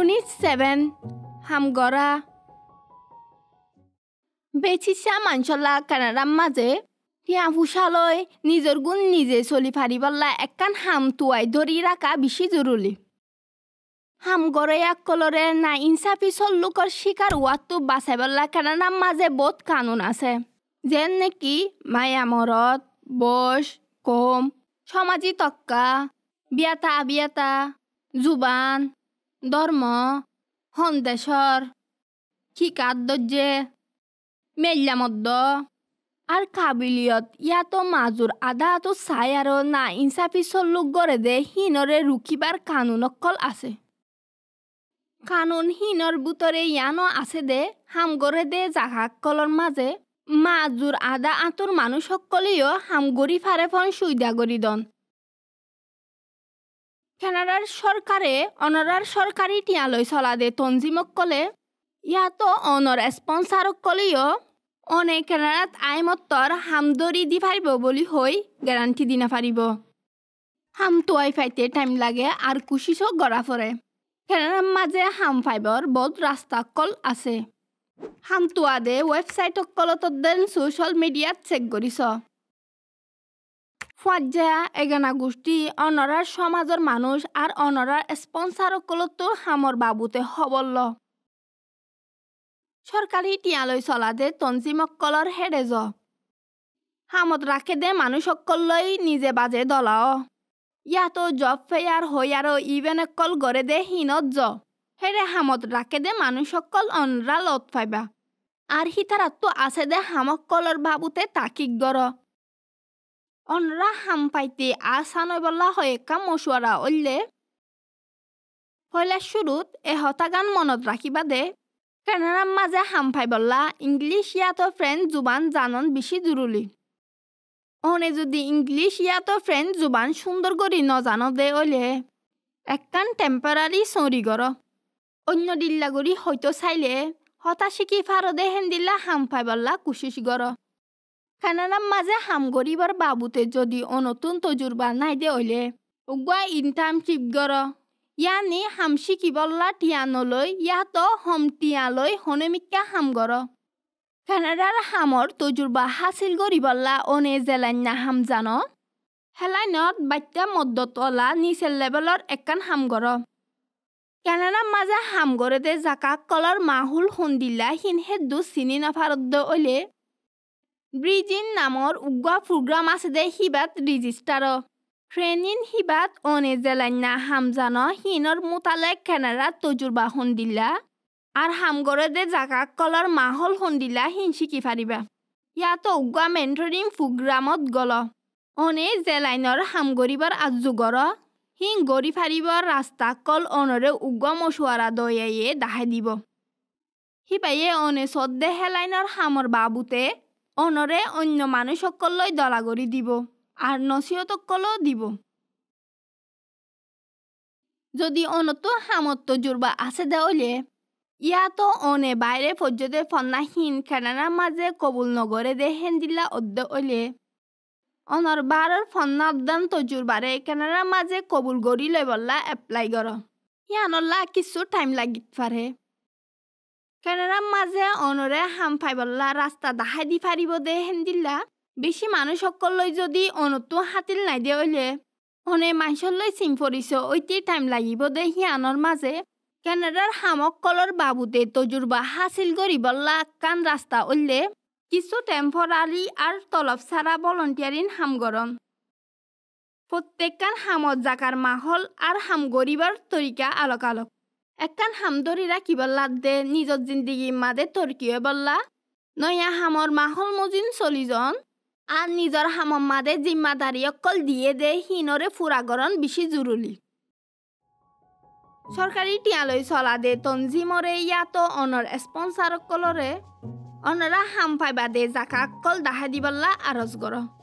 Unit 7 Hamgora বেচিছা মাঞ্চলা কানাডার মাজে তিয়া ফুসালৈ নিজৰ গুণ নিজে চলি ফাৰিবলা একান হাম তুৱাই ধৰি ৰাখা বেছি জৰুৰী হাম গৰয়া কলৰে না ইনচাফি চল্লুকৰ শিকাৰ হোৱাটো বাচাইবলা কানাডাৰ মাজে বহুত কানুন আছে যেন নেকি মায়া মৰত বস কম সমাজি তক্কা বিয়াতা আবিয়াতা জুবান ধর্ম সন্দেশর শিকার দর্জে মেল্লামদ্দ আর কাবিলিয়ত ইয়া তো মাজুর আদা তো চাই আৰু না ইনসাফি চল্লুক গড়ে দে হিনরে রুখিবার কানুন অকল আছে কানুন হিনর বুতরে ইয়ানো আছে দে হাম গড়ে দে জাগাকলর মাঝে মাজুর আদা আঁতর মানুষ সকলেও হামগড়ি ফারে সুইদা সুইদাগরি দন কানাডার সরকারে অনরার সরকারি টিয়ালই চলাদে কলে ইয়াতো অনর কলেও অনে কানাডাত আইমত্তর হামদরি দি পারিব বলি হই গ্যারান্টি দিনা পারিব হাম তোয়াই ফাইতে টাইম লাগে আর কুশিসও গড়া ফরে কেনার মাঝে হাম ফাইবর বহুত রাস্তা কল আছে হাম তোয়াদে ওয়েবসাইট কলত দেন সোশ্যাল মিডিয়াত চেক করিছ ফাজ্জা এগানা গোষ্ঠী অনরার সমাজের মানুষ আর অনরার স্পন্সারকলতো হামর বাবুতে হবল সরকারি টিয়ালয় চলা তঞ্জিমক্কলর তঞ্জিমকলর হেডেজ হামত রাখে দে মানুষকলই নিজে বাজে দলাও ইয়াতো জব ফেয়ার হই আর ইভেনকল গড়ে দে হিনত জ হেরে হামত রাখে দে মানুষকল অনরা লত পাইবা আর হিতারাত আছে দে হামকলর বাবুতে তাকিক গড় অনরা হাম পাইতে আ সানয় বল্লা হয়ে কাম মশুয়ারা অইলে হইলে শুরুত এ হতাগান মনত রাখিবা দে কেনারাম মাঝে হাম পাই বললা ইংলিশ ইয়াত ফ্রেন্ড জুবান জানন বেশি জরুরি অনে যদি ইংলিশ ইয়াতো ফ্রেন্ড জুবান সুন্দর ন নজানো দে অলে এককান টেম্পোরারি সরি গর অন্য দিল্লাগুড়ি হয়তো চাইলে হতা শিকি ফারদে দিল্লা হাম পাই বল্লা কুশিস গর কানাডাৰ মাজে সামগ্ৰীবৰ বাবুতে যদি অনতুন তজুৰবা নাই দে অলে উগুৱা ইনকাম শিৱগৰ ইয়ানি হামচি কিবল্লা টিয়ানলৈ ইয়াতো হমটিয়ালৈ হনমিকা হামগৰ কানাডাৰ হামৰ তজুৰবা হাচিল গৰিবল্লা অনে জেলান্যা হাম জান হেলাইনত বাত্যা মদ্যতলা নিচেল লেবেলৰ একান হামগৰ কানাডাৰ মাজে হামগৰেদে জাকাক কলৰ মাহুল সোন্দিলা সিনহে দু চিনি নাফাৰদ অলে ব্ৰিজিন নামৰ উগোৱা প্ৰগ্ৰাম আছে দে সিবাত ৰিজিষ্টাৰ ট্ৰেইনিন সিবাত অনে জেলাইনা হামজান সিনৰ মোতালে কেনেৰা তজুৰ্বা খুন্দিলা আৰু হামগৰে দে জাকা কলৰ মাহল খুন্দিলা সিন শিকি ফাৰিবা ইয়াত উগোৱা মেণ্ডৰিম প্ৰগ্ৰামত গল অনে জেলাইনৰ হামগৰিবৰ আজুগৰ সিং গৰি ফাৰিব ৰাস্তা কল অনৰে উগ মচুৱাৰা দয়াইয়ে দাহাই দিব সিপাহীয়ে অনে চদ্দে হেলাইনৰ হামৰ বাবুতে অনৰে অন্য মানুহসকললৈ দলাগরি দিব আৰু নচিহতকলৈ দিব যদি অনত সামর্থ্য জোরবা আছে দেওলে ইয়াতো অনে বাইরে পর্যটে ফন্নাহীন খেলানার মাঝে কবুল নগরে দে হেন্দিলা অদ্য অলে অনর বারর ফন্না অবদান তজুরবারে কেনারা মাঝে কবুল গড়ি লৈ বললা এপ্লাই কর ইয়ানল্লা কিছু টাইম লাগিত পারে কেনারার মাঝে অনরে হাম ফাইবল্লা রাস্তা দাহাই দি ফারিব দে হেন্দিল্লা বেশি মানুষ সকললৈ যদি অনতো হাতিল নাই দে অইলে অনে মাইসল্লৈ চিম ফরিছ ঐতি টাইম লাগিব দে সিয়ানর মাঝে কেনাডার হামকলর বাবুতে তজুরবা হাসিল গরিবল্লা কান রাস্তা উল্লে কিছু টেম্পোরারি আর তলব সারা ভলন্টিয়ারিন হামগরম প্রত্যেককান হামত জাকার মাহল আর হাম গরিবার তরিকা আলোক আলোক একখান হামদরিরা কিবল দে নিজর জিন্দিগি মাদে তর্কিয়ে বললা নয়া হামর মাহল মজিন চলিজন আর নিজর হামর মাদে জিম্মাদারি অকল দিয়ে দে হিনরে ফুরাগরণ বেশি জরুরি সরকারি টিয়ালৈ চলা দে তঞ্জিমরে ইয়াত অনর স্পন্সারকলরে অনরা হাম ফাইবা দে জাকা অকল দাহা দিবল্লা আরজ গড়